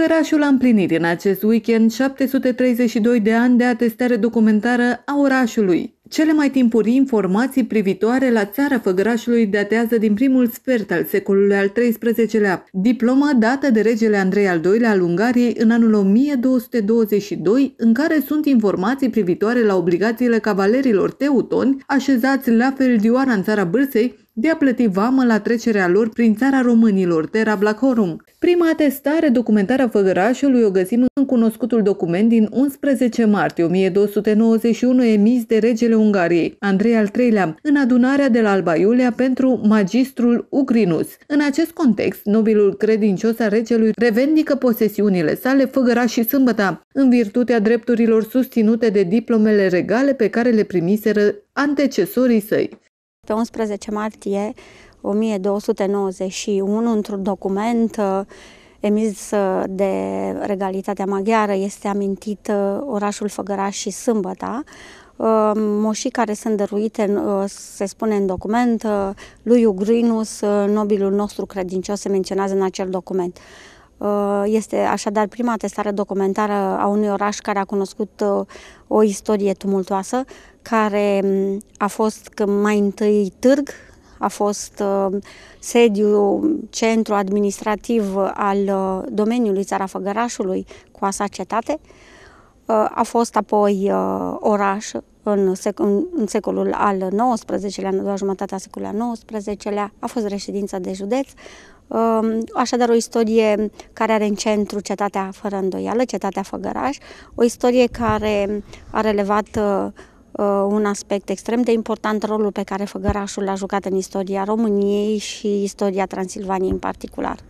Măgărașul a împlinit în acest weekend 732 de ani de atestare documentară a orașului. Cele mai timpurii informații privitoare la țara Făgărașului datează din primul sfert al secolului al XIII-lea. Diploma dată de regele Andrei al II-lea al Ungariei în anul 1222, în care sunt informații privitoare la obligațiile cavalerilor teutoni așezați la fel Feldioara în țara Bârsei, de a plăti vamă la trecerea lor prin țara românilor, Terra Blacorum. Prima atestare documentară a Făgărașului o găsim în cunoscutul document din 11 martie 1291 emis de regele Ungariei, Andrei al III-lea, în adunarea de la Alba Iulia pentru magistrul Ugrinus. În acest context, nobilul credincios al regelui revendică posesiunile sale Făgăraș și Sâmbăta, în virtutea drepturilor susținute de diplomele regale pe care le primiseră antecesorii săi. Pe 11 martie 1291, într-un document uh, emis uh, de regalitatea maghiară, este amintit uh, orașul Făgăraș și Sâmbăta, moșii care sunt dăruite, se spune în document, lui Ugrinus, nobilul nostru credincios, se menționează în acel document. Este așadar prima testare documentară a unui oraș care a cunoscut o istorie tumultoasă, care a fost mai întâi târg, a fost uh, sediu, centru administrativ al uh, domeniului Țara Făgărașului cu asa cetate, uh, a fost apoi oraș în, sec- în secolul al XIX-lea, în doua jumătate a secolului al XIX-lea, a fost reședința de județ, Așadar, o istorie care are în centru cetatea fără îndoială, cetatea Făgăraș, o istorie care a relevat Uh, un aspect extrem de important, rolul pe care Făgărașul l-a jucat în istoria României și istoria Transilvaniei în particular.